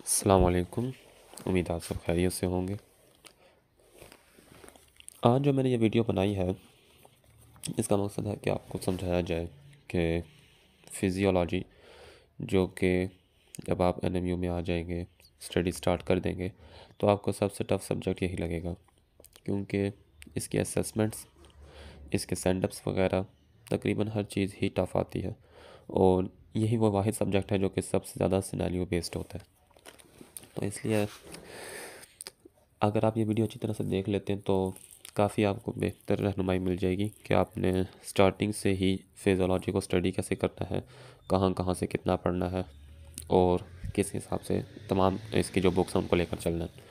अलकुम उम्मीद आप सब खैरियत से होंगे आज जो मैंने ये वीडियो बनाई है इसका मकसद है कि आपको समझाया जाए कि फिज़ियोलॉजी जो कि जब आप एन में आ जाएंगे स्टडी स्टार्ट कर देंगे तो आपको सबसे टफ सब्जेक्ट यही लगेगा क्योंकि इसके असेसमेंट्स इसके सेंडअप्स वगैरह तकरीबन हर चीज़ ही टफ आती है और यही वो वाद सब्जेक्ट है जो कि सबसे ज़्यादा सिनेरियो बेस्ड होता है तो इसलिए अगर आप ये वीडियो अच्छी तरह से देख लेते हैं तो काफ़ी आपको बेहतर रहनुमाई मिल जाएगी कि आपने स्टार्टिंग से ही फिज़ोलॉजी को स्टडी कैसे करना है कहाँ कहाँ से कितना पढ़ना है और किस हिसाब से तमाम इसकी जो बुक्स हैं उनको लेकर चलना है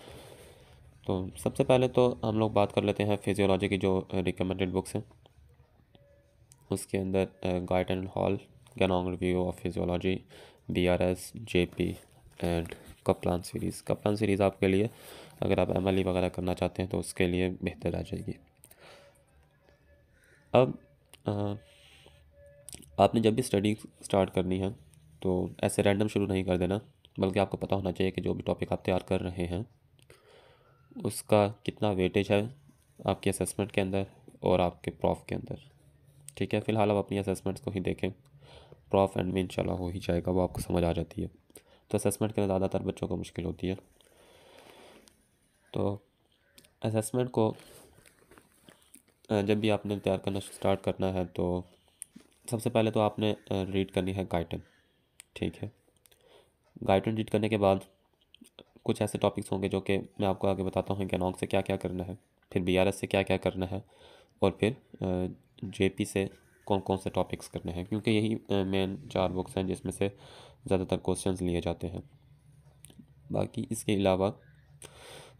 तो सबसे पहले तो हम लोग बात कर लेते हैं फिजियोलॉजी की जो रिकमेंडेड बुक्स हैं उसके अंदर guide and hall can review of physiology B R S J P and Kaplan series Kaplan series आपके लिए अगर आप एम वगैरह करना चाहते हैं तो उसके लिए बेहतर आ जाएगी अब आ, आपने जब भी स्टडी स्टार्ट करनी है तो ऐसे रैंडम शुरू नहीं कर देना बल्कि आपको पता होना चाहिए कि जो भी टॉपिक आप तैयार कर रहे हैं उसका कितना वेटेज है आपके असेसमेंट के अंदर और आपके प्रॉफ के अंदर ठीक है फ़िलहाल आप अपनी असेसमेंट्स को ही देखें प्रॉफ एंड में इन हो ही जाएगा वो आपको समझ आ जाती है तो असेसमेंट करना ज़्यादातर बच्चों को मुश्किल होती है तो असेसमेंट को जब भी आपने तैयार करना स्टार्ट करना है तो सबसे पहले तो आपने रीड करनी है गाइडन ठीक है गाइडन रीड करने के बाद कुछ ऐसे टॉपिक्स होंगे जो कि मैं आपको आगे बताता हूँ गैनॉन्ग से क्या क्या करना है फिर बी से क्या क्या करना है और फिर जे से कौन कौन से टॉपिक्स करने हैं क्योंकि यही मेन चार बुक्स हैं जिसमें से ज़्यादातर क्वेश्चन लिए जाते हैं बाकी इसके अलावा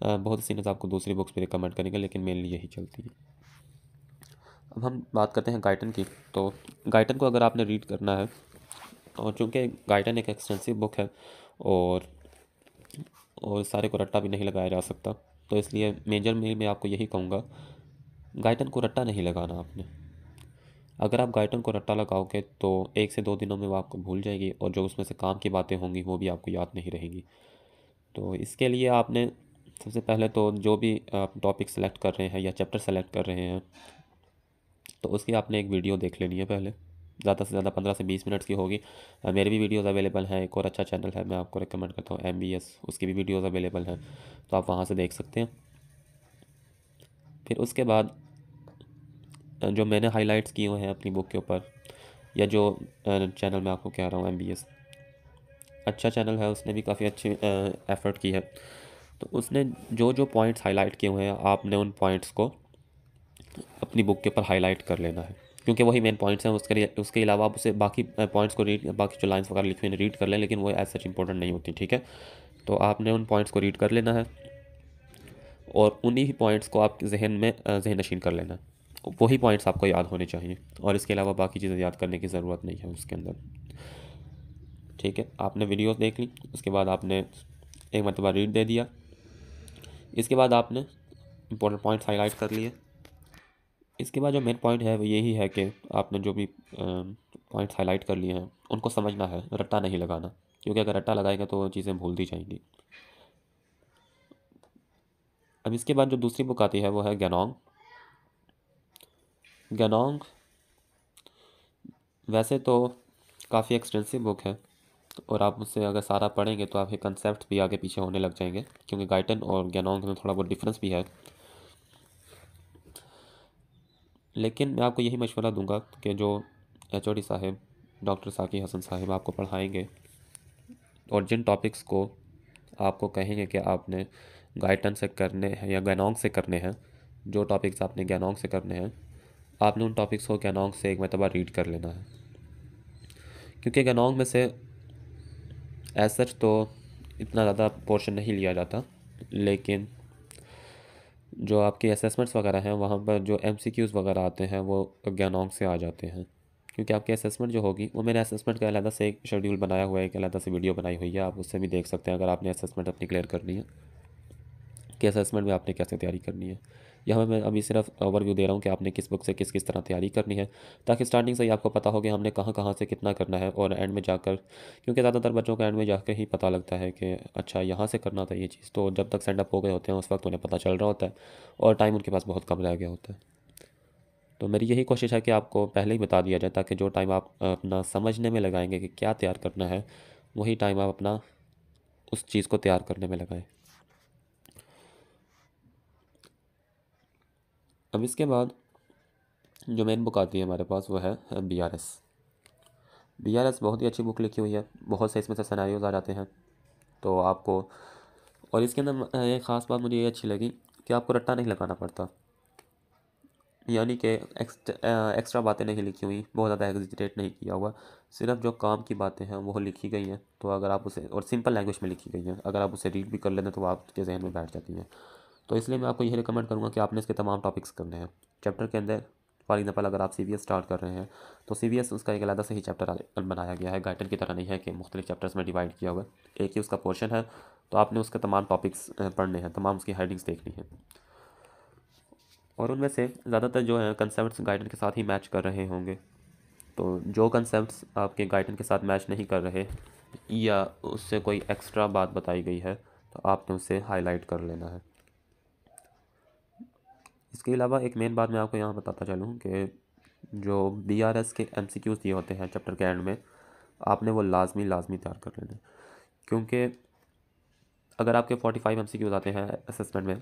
बहुत सी नज़र आपको दूसरी बुक्स भी रिकमेंड करेंगे लेकिन मेनली यही चलती है अब हम बात करते हैं गाइटन की तो गाइटन को अगर आपने रीड करना है और चूँकि गाइटन एक एक्सटेंसिव बुक है और और सारे को रट्टा भी नहीं लगाया जा सकता तो इसलिए मेजर मेल में आपको यही कहूँगा गाइटन को रट्टा नहीं लगाना आपने अगर आप गाइटन को रट्टा लगाओगे तो एक से दो दिनों में वो आपको भूल जाएगी और जो उसमें से काम की बातें होंगी वो भी आपको याद नहीं रहेगी तो इसके लिए आपने सबसे पहले तो जो भी आप टॉपिक सेलेक्ट कर रहे हैं या चैप्टर सेलेक्ट कर रहे हैं तो उसकी आपने एक वीडियो देख लेनी है पहले ज़्यादा से ज़्यादा पंद्रह से बीस मिनट्स की होगी मेरे भी वीडियोस अवेलेबल हैं एक और अच्छा चैनल है मैं आपको रिकमेंड करता हूँ एम उसकी भी वीडियोस अवेलेबल हैं तो आप वहाँ से देख सकते हैं फिर उसके बाद जो मैंने हाइलाइट्स किए हुए हैं अपनी बुक के ऊपर या जो चैनल मैं आपको कह रहा हूँ एम अच्छा चैनल है उसने भी काफ़ी अच्छी एफ़र्ट की है तो उसने जो जो पॉइंट्स हाईलाइट किए हुए हैं आपने उन पॉइंट्स को अपनी बुक के ऊपर हाईलाइट कर लेना है क्योंकि वही मेन पॉइंट्स हैं उसके लिए उसके अलावा आप उसे बाकी पॉइंट्स को रीड बाकी जो लाइन्स वगैरह लिखी हुई रीड कर लें लेकिन वो एज सच इंपॉर्टेंट नहीं होती ठीक है तो आपने उन पॉइंट्स को रीड कर लेना है और उन्हीं पॉइंट्स को आप जहन में जहन नशीन कर लेना है वही पॉइंट्स आपको याद होने चाहिए और इसके अलावा बाकी चीज़ें याद करने की ज़रूरत नहीं है उसके अंदर ठीक है आपने वीडियोस देख ली उसके बाद आपने एक मरतबा रीड दे दिया इसके बाद आपने इंपॉर्टेंट पॉइंट्स हाईलाइट कर लिए इसके बाद जो मेन पॉइंट है वो यही है कि आपने जो भी पॉइंट्स हाईलाइट कर लिए हैं उनको समझना है रट्टा नहीं लगाना क्योंकि अगर रट्टा लगाएगा तो चीज़ें भूल दी जाएंगी अब इसके बाद जो दूसरी बुक आती है वो है गैनोंग गैनोंग वैसे तो काफ़ी एक्सटेंसिव बुक है और आप उससे अगर सारा पढ़ेंगे तो आपके कंसेप्ट भी आगे पीछे होने लग जाएंगे क्योंकि गाइटन और गैनोंग में थोड़ा बहुत डिफरेंस भी है लेकिन मैं आपको यही मशवरा दूंगा कि जो एच साहब डॉक्टर साकी हसन साहब आपको पढ़ाएंगे और जिन टॉपिक्स को आपको कहेंगे कि आपने गाइटन से करने हैं या गनोंग से करने हैं जो टॉपिक्स आपने गैनोंग से करने हैं आपने उन टॉपिक्स को गनोंग से एक मरतबा रीड कर लेना है क्योंकि गनोंग में से एज सच तो इतना ज़्यादा पोर्शन नहीं लिया जाता लेकिन जो आपके असेसमेंट्स वगैरह हैं वहाँ पर जो एम वगैरह आते हैं वो गैनोंग से आ जाते हैं क्योंकि आपकी असेसमेंट जो होगी वो मैंने असेसमेंट का अलहदा से एक शेड्यूल बनाया हुआ है एक अलहदा से वीडियो बनाई हुई है आप उससे भी देख सकते हैं अगर आपने असेसमेंट अपनी क्लियर करनी है कि असेसमेंट में आपने कैसे तैयारी करनी है यहाँ मैं अभी सिर्फ ओवरव्यू दे रहा हूँ कि आपने किस बुक से किस किस तरह तैयारी करनी है ताकि स्टार्टिंग से ही आपको पता हो कि हमने कहाँ कहाँ से कितना करना है और एंड में जाकर क्योंकि ज़्यादातर बच्चों को एंड में जाकर ही पता लगता है कि अच्छा यहाँ से करना था ये चीज़ तो जब तक सेंडअप हो गए होते हैं उस वक्त उन्हें पता चल रहा होता है और टाइम उनके पास बहुत कम रह गया होता है तो मेरी यही कोशिश है कि आपको पहले ही बता दिया जाए ताकि जो टाइम आप अपना समझने में लगाएंगे कि क्या तैयार करना है वही टाइम आप अपना उस चीज़ को तैयार करने में लगाएं अब इसके बाद जो मेन बुक आती है हमारे पास वो है B R S B R S बहुत ही अच्छी बुक लिखी हुई है बहुत से इसमें से सनारीज आ जाते हैं तो आपको और इसके अंदर एक ख़ास बात मुझे ये अच्छी लगी कि आपको रट्टा नहीं लगाना पड़ता यानी कि एक्स्ट्रा एक्स्ट्रा बातें नहीं लिखी हुई बहुत ज़्यादा एग्जिटेट नहीं किया हुआ सिर्फ जो काम की बातें हैं वो लिखी गई हैं तो अगर आप उसे और सिंपल लैंग्वेज में लिखी गई हैं अगर आप उसे रीड भी कर लेते हैं तो वो आपके जहन में बैठ जाती हैं तो इसलिए मैं आपको यही रिकमेंड करूँगा कि आपने इसके तमाम टॉपिक्स करने हैं चैप्टर के अंदर फॉर एग्जाम्पल अगर आप सी स्टार्ट कर रहे हैं तो सी उसका एक अलग से ही चैप्टर बनाया गया है गाइडन की तरह नहीं है कि मुख्तलिफ चैप्टर्स में डिवाइड किया हुआ है एक ही उसका पोर्शन है तो आपने उसके तमाम टॉपिक्स पढ़ने हैं तमाम उसकी हेडिंग्स देखनी है और उनमें से ज़्यादातर जो है कंसेप्ट गाइडन के साथ ही मैच कर रहे होंगे तो जो कंसेप्ट आपके गाइडन के साथ मैच नहीं कर रहे या उससे कोई एक्स्ट्रा बात बताई गई है तो आपने उसे हाईलाइट कर लेना है इसके अलावा एक मेन बात मैं आपको यहाँ बताता चलूँ कि जो बी आर एस के एम सी क्यूज़ दिए होते हैं चैप्टर के एंड में आपने वो लाजमी लाजमी तैयार कर लेने क्योंकि अगर आपके forty five M C Qs आते हैं असेसमेंट में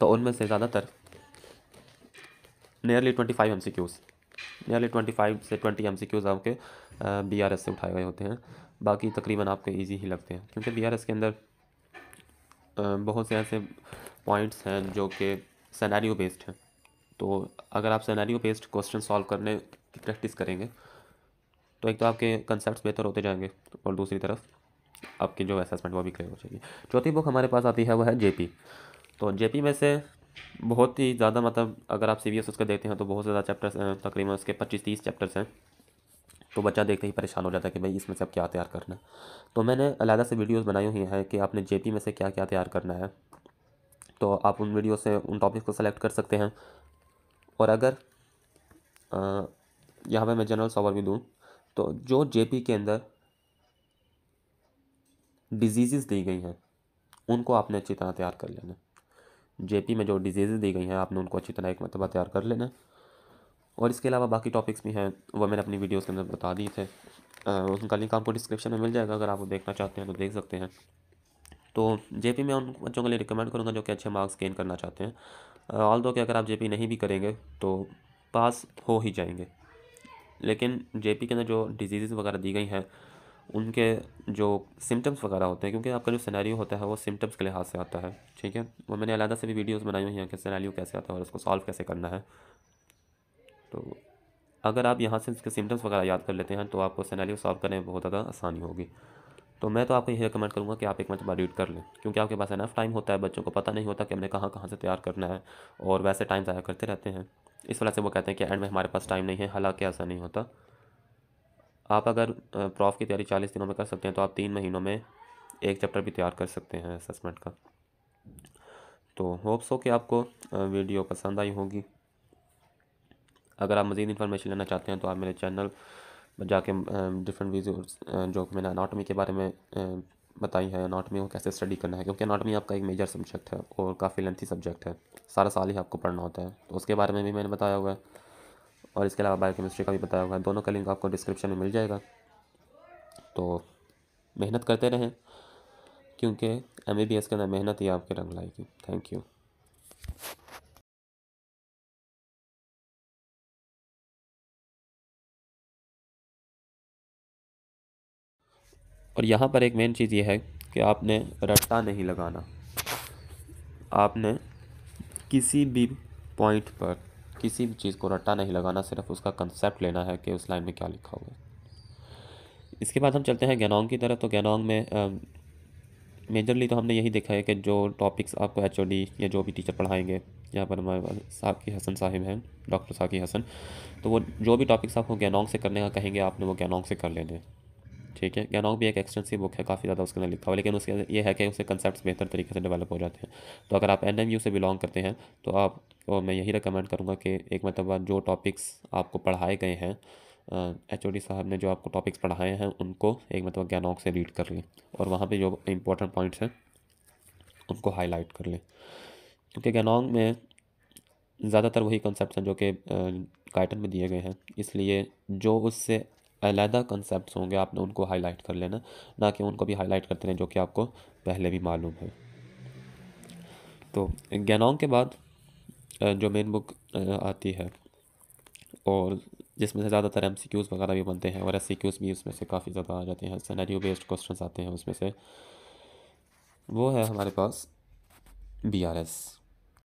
तो उनमें से ज़्यादातर nearly twenty five M C Qs nearly twenty five से ट्वेंटी एम सी क्यूज़ आपके बी आर एस से उठाए गए होते हैं बाकी तकरीबन आपको ईजी ही लगते हैं क्योंकि बी आर एस के अंदर बहुत से ऐसे पॉइंट्स हैं जो कि सनारियो बेस्ड है तो अगर आप सनारियो बेस्ड क्वेश्चन सॉल्व करने की प्रैक्टिस करेंगे तो एक तो आपके कंसेप्ट बेहतर होते जाएंगे और दूसरी तरफ आपकी जो असेसमेंट वो भी क्लियर हो जाएगी चौथी बुक हमारे पास आती है वह है जेपी तो जेपी में से बहुत ही ज़्यादा मतलब अगर आप सी बी एस उसका देखते हैं तो बहुत ज़्यादा चैप्टर्स हैं तकरीबन उसके पच्चीस तीस चैप्टर्स हैं तो बच्चा देखते ही परेशान हो जाता है कि भाई इसमें से अब क्या तैयार करना है तो मैंने अलहदा से वीडियोस बनाई हुई हैं कि आपने जेपी में से क्या क्या तैयार करना है तो आप उन वीडियो से उन टॉपिक को सेलेक्ट कर सकते हैं और अगर यहाँ पे मैं जनरल सॉवर भी दूँ तो जो जेपी के अंदर डिजीज़ दी गई हैं उनको आपने अच्छी तरह तैयार कर लेना जेपी में जो डिजीज़ दी गई हैं आपने उनको अच्छी तरह एक मरतबा तैयार कर लेना और इसके अलावा बाकी टॉपिक्स भी हैं वो मैंने अपनी वीडियोस के अंदर बता दिए थे उनका लिंक आपको डिस्क्रिप्शन में मिल जाएगा अगर आप वो देखना चाहते हैं तो देख सकते हैं तो जे पी मैं उन बच्चों के लिए रिकमेंड करूँगा जो कि अच्छे मार्क्स गेन करना चाहते हैं ऑल दो कि अगर आप जे पी नहीं भी करेंगे तो पास हो ही जाएंगे लेकिन जे पी के अंदर जो डिजीज़ वगैरह दी गई हैं उनके जो सिम्टम्स वगैरह होते हैं क्योंकि आपका जो सिनेरियो होता है वो सिम्टम्स के लिहाज से आता है ठीक है और मैंने अलहदा से भी वीडियोस बनाई हुई हैं कि सिनेरियो कैसे आता है और उसको सॉल्व कैसे करना है तो अगर आप यहाँ से इसके सिम्टम्स वगैरह याद कर लेते हैं तो आपको सिनेरियो सॉल्व करने में बहुत ज़्यादा आसानी होगी तो मैं तो आपको यही रिकमेंड करूँगा कि आप एक मरतबा रीड कर लें क्योंकि आपके पास एनफ टाइम होता है बच्चों को पता नहीं होता कि हमने कहाँ कहाँ से तैयार करना है और वैसे टाइम ज़ाया करते रहते हैं इस वजह से वो कहते हैं कि एंड में हमारे पास टाइम नहीं है हालांकि ऐसा नहीं होता आप अगर प्रॉफ की तैयारी चालीस दिनों में कर सकते हैं तो आप तीन महीनों में एक चैप्टर भी तैयार कर सकते हैं असेसमेंट का तो होप्स हो कि आपको वीडियो पसंद आई होगी अगर आप मज़ीद इन्फॉर्मेशन लेना चाहते हैं तो आप मेरे चैनल जाके डिफरेंट वीज जो मैंने अनाटमी के बारे में बताई है अनाटमी को कैसे स्टडी करना है क्योंकि अनाटमी आपका एक मेजर सब्जेक्ट है और काफ़ी लेंथी सब्जेक्ट है सारा साल ही आपको पढ़ना होता है तो उसके बारे में भी मैंने बताया हुआ है और इसके अलावा बायोकेमिस्ट्री का भी बताया हुआ है दोनों का लिंक आपको डिस्क्रिप्शन में मिल जाएगा तो मेहनत करते रहें क्योंकि एम बी बी एस के अंदर मेहनत ही आपके रंग लाएगी थैंक यू और यहाँ पर एक मेन चीज़ ये है कि आपने रट्टा नहीं लगाना आपने किसी भी पॉइंट पर किसी भी चीज़ को रट्टा नहीं लगाना सिर्फ उसका कंसेप्ट लेना है कि उस लाइन में क्या लिखा हुआ है इसके बाद हम चलते हैं गैनोंग की तरफ तो गैनोंग में आ, मेजरली तो हमने यही देखा है कि जो टॉपिक्स आपको एच या जो भी टीचर पढ़ाएंगे यहाँ पर हमारे साकी हसन साहिब हैं डॉक्टर साकी हसन तो वो जो भी टॉपिक्स आपको गैनोंग से करने का कहेंगे आपने वो गैनोंग से कर लेने ठीक है गैनोंग भी एक एक्सटेंसिव बुक है काफ़ी ज़्यादा उसके अंदर लिखा हुआ लेकिन उसके ये है कि उसके कंसेप्ट बेहतर तरीके से डेवलप हो जाते हैं तो अगर आप एन से बिलोंग करते हैं तो आप तो मैं यही रिकमेंड करूँगा कि एक मतलब जो टॉपिक्स आपको पढ़ाए गए हैं एच ओ साहब ने जो आपको टॉपिक्स पढ़ाए हैं उनको एक मतलब गैनॉक से रीड कर लें और वहाँ पे जो इम्पोर्टेंट पॉइंट्स हैं उनको हाईलाइट कर लें क्योंकि गैनॉन्ग में ज़्यादातर वही कंसेप्ट हैं जो कि गाइडन में दिए गए हैं इसलिए जो उससे अलहदा कंसेप्ट होंगे आपने उनको हाईलाइट कर लेना ना कि उनको भी हाईलाइट करते रहें जो कि आपको पहले भी मालूम है तो गैनोंग के बाद जो मेन बुक आती है और जिसमें से ज़्यादातर एम सी क्यूज़ वगैरह भी बनते हैं और एस सी क्यूज़ भी उसमें से काफ़ी ज़्यादा आ जाते हैं सनेरियो बेस्ड क्वेश्चन आते हैं उसमें से वो है हमारे पास बी आर एस